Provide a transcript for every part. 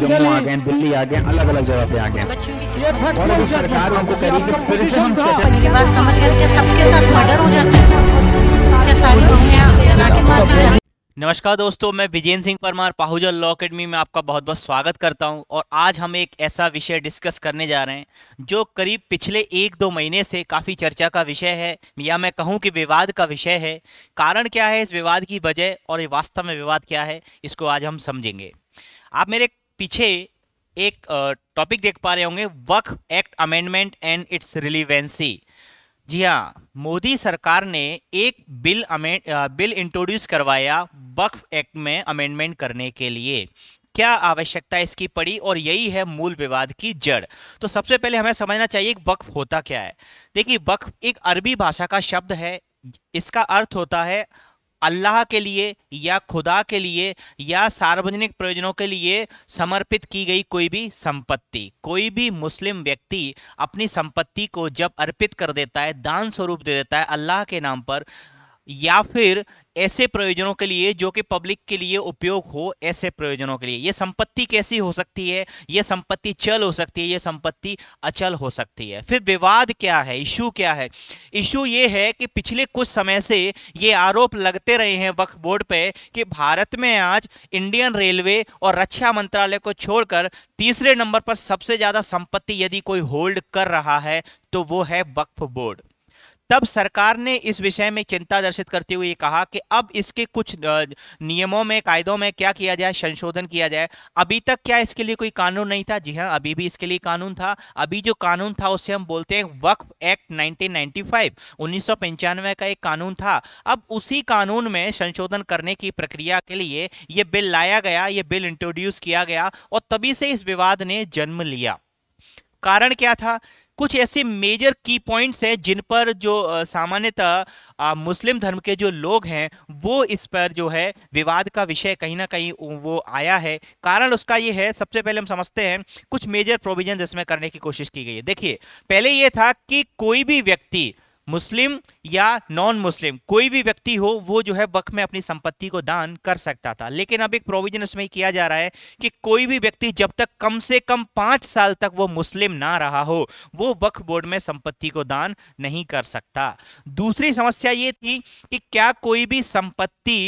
जम्मू आ गए दिल्ली आ गए अलग अलग जगह पे आ गए और अभी सरकार उनको कह रही है फिर से हम मेरी बात समझ गए सबके साथ मर्डर हो जाते है नमस्कार दोस्तों मैं विजेंद्र सिंह परमार पाहुजल लॉ अकेडमी में आपका बहुत बहुत स्वागत करता हूं और आज हम एक ऐसा विषय डिस्कस करने जा रहे हैं जो करीब पिछले एक दो महीने से काफ़ी चर्चा का विषय है या मैं कहूं कि विवाद का विषय है कारण क्या है इस विवाद की वजह और ये वास्तव में विवाद क्या है इसको आज हम समझेंगे आप मेरे पीछे एक टॉपिक देख पा रहे होंगे Waqf act amendment and its relevancy जी हाँ मोदी सरकार ने एक बिल अमेंड बिल इंट्रोड्यूस करवाया वक्फ एक्ट में अमेंडमेंट करने के लिए क्या आवश्यकता इसकी पड़ी और यही है मूल विवाद की जड़ तो सबसे पहले हमें समझना चाहिए कि वक्फ होता क्या है देखिए वक्फ एक अरबी भाषा का शब्द है इसका अर्थ होता है अल्लाह के लिए या खुदा के लिए या सार्वजनिक प्रयोजनों के लिए समर्पित की गई कोई भी संपत्ति कोई भी मुस्लिम व्यक्ति अपनी संपत्ति को जब अर्पित कर देता है दान स्वरूप दे देता है अल्लाह के नाम पर या फिर ऐसे प्रयोजनों के लिए जो कि पब्लिक के लिए उपयोग हो ऐसे प्रयोजनों के लिए यह संपत्ति कैसी हो सकती है यह संपत्ति चल हो सकती है यह संपत्ति अचल हो सकती है फिर विवाद क्या है इशू क्या है इशू ये है कि पिछले कुछ समय से ये आरोप लगते रहे हैं वक्फ बोर्ड पे कि भारत में आज इंडियन रेलवे और रक्षा मंत्रालय को छोड़कर तीसरे नंबर पर सबसे ज़्यादा संपत्ति यदि कोई होल्ड कर रहा है तो वो है वक्फ बोर्ड तब सरकार ने इस विषय में चिंता दर्शित करते हुए कहा कि अब इसके कुछ नियमों में कायदों में क्या किया जाए संशोधन किया जाए अभी तक क्या इसके लिए कोई कानून नहीं था जी हाँ अभी भी इसके लिए कानून था अभी जो कानून था उसे हम बोलते हैं वक्फ एक्ट 1995 1995 का एक कानून था अब उसी कानून में संशोधन करने की प्रक्रिया के लिए ये बिल लाया गया ये बिल इंट्रोड्यूस किया गया और तभी से इस विवाद ने जन्म लिया कारण क्या था कुछ ऐसे मेजर की पॉइंट्स हैं जिन पर जो सामान्यतः मुस्लिम धर्म के जो लोग हैं वो इस पर जो है विवाद का विषय कहीं ना कहीं वो आया है कारण उसका ये है सबसे पहले हम समझते हैं कुछ मेजर प्रोविजन इसमें करने की कोशिश की गई है देखिए पहले ये था कि कोई भी व्यक्ति मुस्लिम या नॉन मुस्लिम कोई भी व्यक्ति हो वो जो है वक्फ में अपनी संपत्ति को दान कर सकता था लेकिन अब एक प्रोविजन इसमें किया जा रहा है कि कोई भी व्यक्ति जब तक कम से कम पांच साल तक वो मुस्लिम ना रहा हो वो वक्फ बोर्ड में संपत्ति को दान नहीं कर सकता दूसरी समस्या ये थी कि क्या कोई भी संपत्ति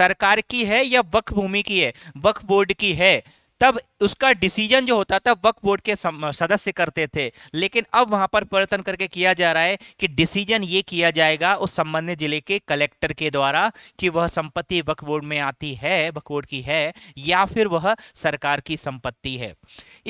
सरकार की है या वक्फ भूमि की है वक्फ बोर्ड की है तब उसका डिसीजन जो होता था वक्फ बोर्ड के सदस्य करते थे लेकिन अब वहां पर परिवर्तन करके किया जा रहा है कि डिसीजन ये किया जाएगा उस संबंधित जिले के कलेक्टर के द्वारा कि वह संपत्ति वक्फ बोर्ड में आती है वक्फ बोर्ड की है या फिर वह सरकार की संपत्ति है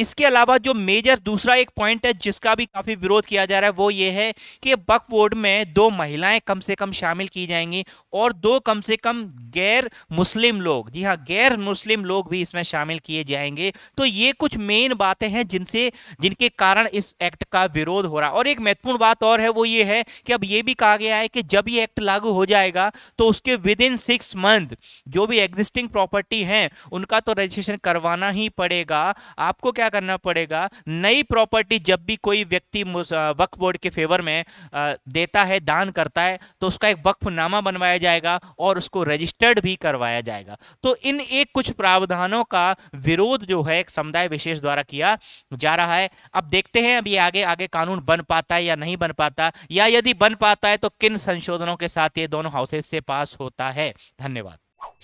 इसके अलावा जो मेजर दूसरा एक पॉइंट है जिसका भी काफी विरोध किया जा रहा है वो ये है कि वक्फ बोर्ड में दो महिलाएं कम से कम शामिल की जाएंगी और दो कम से कम गैर मुस्लिम लोग जी हाँ गैर मुस्लिम लोग भी इसमें शामिल किए जाए जाएंगे तो ये कुछ मेन बातें हैं जिनसे जिनके कारण इस एक्ट का विरोध हो रहा और एक महत्वपूर्ण बात और है वो ये है कि अब ये भी कहा गया है कि जब ये एक्ट लागू हो जाएगा तो उसके विद इन सिक्स मंथ जो भी एग्जिस्टिंग प्रॉपर्टी हैं उनका तो रजिस्ट्रेशन करवाना ही पड़ेगा आपको क्या करना पड़ेगा नई प्रॉपर्टी जब भी कोई व्यक्ति वक्फ बोर्ड के फेवर में देता है दान करता है तो उसका एक वक्फ नामा बनवाया जाएगा और उसको रजिस्टर्ड भी करवाया जाएगा तो इन एक कुछ प्रावधानों का विरोध विरोध जो है एक समुदाय विशेष द्वारा किया जा रहा है अब देखते हैं अभी आगे आगे कानून बन पाता है या नहीं बन पाता या यदि बन पाता है तो किन संशोधनों के साथ ये दोनों हाउसेज से पास होता है धन्यवाद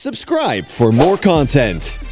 सब्सक्राइब फॉर मोर कॉन्टेंट